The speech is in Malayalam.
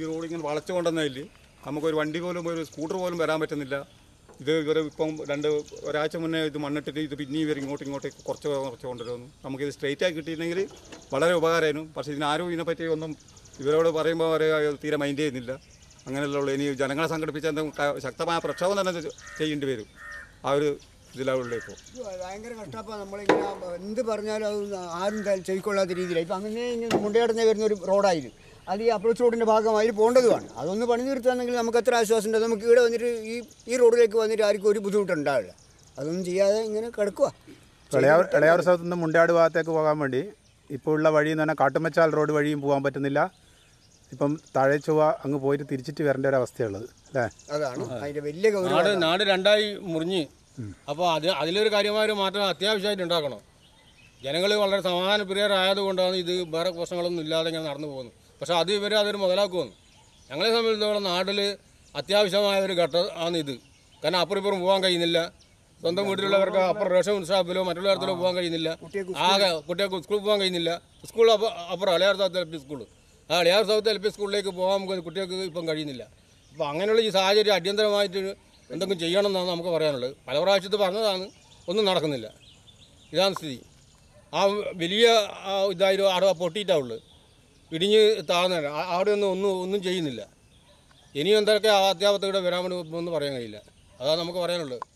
ഈ റോഡ് ഇങ്ങനെ വളച്ചുകൊണ്ടെന്നതിൽ നമുക്കൊരു വണ്ടി പോലും ഒരു സ്കൂട്ടർ പോലും വരാൻ പറ്റുന്നില്ല ഇത് ഇവരെ ഇപ്പം രണ്ട് ഒരാഴ്ച മുന്നേ ഇത് മണ്ണിട്ടിട്ട് ഇത് പിന്നെയും ഇവർ ഇങ്ങോട്ട് ഇങ്ങോട്ട് കുറച്ച് കുറച്ച് കൊണ്ടുവരുന്നു നമുക്കിത് സ്ട്രെയിറ്റ് ആയി കിട്ടിയിരുന്നെങ്കിൽ വളരെ ഉപകാരമായിരുന്നു പക്ഷേ ഇതിനാരും ഇതിനെപ്പറ്റി ഒന്നും ഇവരോട് പറയുമ്പോൾ അവരെ തീരെ മൈൻഡ് ചെയ്യുന്നില്ല അങ്ങനെയുള്ള ഇനി ജനങ്ങളെ സംഘടിപ്പിച്ച എന്തെങ്കിലും ശക്തമായ പ്രക്ഷോഭം തന്നെ ചെയ്യേണ്ടി വരും ആ ഒരു ഇതിലാവുള്ളൂ ഇപ്പോൾ ഭയങ്കര കഷ്ടപ്പാണ് നമ്മളിങ്ങനെ എന്ത് പറഞ്ഞാലും അത് ആരും ചെയ്ക്കൊള്ളാത്ത രീതിയിലാണ് ഇപ്പം അങ്ങനെ ഇങ്ങനെ മുണ്ടയടഞ്ഞ് വരുന്ന ഒരു റോഡായിരുന്നു അത് ഈ അപ്രോച്ച് റോഡിൻ്റെ ഭാഗമായി പോകേണ്ടതുമാണ് അതൊന്ന് പണി തീർത്താണെങ്കിൽ നമുക്ക് എത്ര ആശ്വാസം ഉണ്ട് നമുക്ക് ഇവിടെ വന്നിട്ട് ഈ ഈ റോഡിലേക്ക് വന്നിട്ട് ആർക്കും ഒരു ബുദ്ധിമുട്ടുണ്ടാവില്ല അതൊന്നും ചെയ്യാതെ ഇങ്ങനെ കിടക്കുക ഇളയാർ സ്ഥലത്ത് നിന്ന് മുണ്ടാട് ഭാഗത്തേക്ക് പോകാൻ വേണ്ടി ഇപ്പോൾ ഉള്ള വഴി എന്ന് പറഞ്ഞാൽ കാട്ടുമച്ചാൽ റോഡ് വഴിയും പോകാൻ പറ്റുന്നില്ല ഇപ്പം താഴെ ചൊവ്വ അങ്ങ് പോയിട്ട് തിരിച്ചിട്ട് വരേണ്ട ഒരു അവസ്ഥയുള്ളത് അല്ലേ അതാണ് അതിൻ്റെ വലിയ നാട് നാട് രണ്ടായി മുറിഞ്ഞ് അപ്പോൾ അത് അതിലൊരു കാര്യമായൊരു ഒരു മാറ്റം അത്യാവശ്യമായിട്ട് ഉണ്ടാക്കണം ജനങ്ങൾ വളരെ സമാധാനപ്രിയരായതുകൊണ്ടാണ് ഇത് വേറെ പ്രശ്നങ്ങളൊന്നും ഇല്ലാതെ ഇങ്ങനെ നടന്നു പോകുന്നത് പക്ഷേ അത് ഇവർ അതൊരു മുതലാക്കുമെന്ന് ഞങ്ങളെ സംബന്ധിച്ചിടത്തോളം നാട്ടിൽ അത്യാവശ്യമായ ഒരു ഘട്ടമാണ് ഇത് കാരണം അപ്പുറം ഇപ്പുറം പോകാൻ കഴിയുന്നില്ല സ്വന്തം വീട്ടിലുള്ളവർക്ക് അപ്പുറം റേഷൻ ഉത്സാഹത്തിലോ മറ്റുള്ള തരത്തിലോ പോകാൻ കഴിയുന്നില്ല ആകെ കുട്ടികൾക്ക് സ്കൂളിൽ പോകാൻ കഴിയുന്നില്ല സ്കൂൾ അപ്പുറം Alayar south L P school ആ അലയാർ സൗത്ത് എൽ പി സ്കൂളിലേക്ക് പോകാൻ കുട്ടികൾക്ക് ഇപ്പം കഴിയുന്നില്ല അപ്പോൾ അങ്ങനെയുള്ള ഈ സാഹചര്യം അടിയന്തരമായിട്ട് എന്തെങ്കിലും ചെയ്യണമെന്നാണ് നമുക്ക് പറയാനുള്ളത് പല പ്രാവശ്യത്ത് പറഞ്ഞതാണ് ഒന്നും നടക്കുന്നില്ല ഇതാണ് സ്ഥിതി ആ വലിയ ഇതായിരുന്നു അവിടെ പൊട്ടിയിട്ടാവുള്ളൂ ഇടിഞ്ഞ് താഴ്ന്നാണ് അവിടെ ഒന്നും ഒന്നും ഒന്നും ചെയ്യുന്നില്ല ഇനിയും എന്തൊക്കെ അത്യാപത്തുകൂടെ വരാമെന്ന് പറയാൻ കഴിയില്ല അതാണ് നമുക്ക് പറയാനുള്ളത്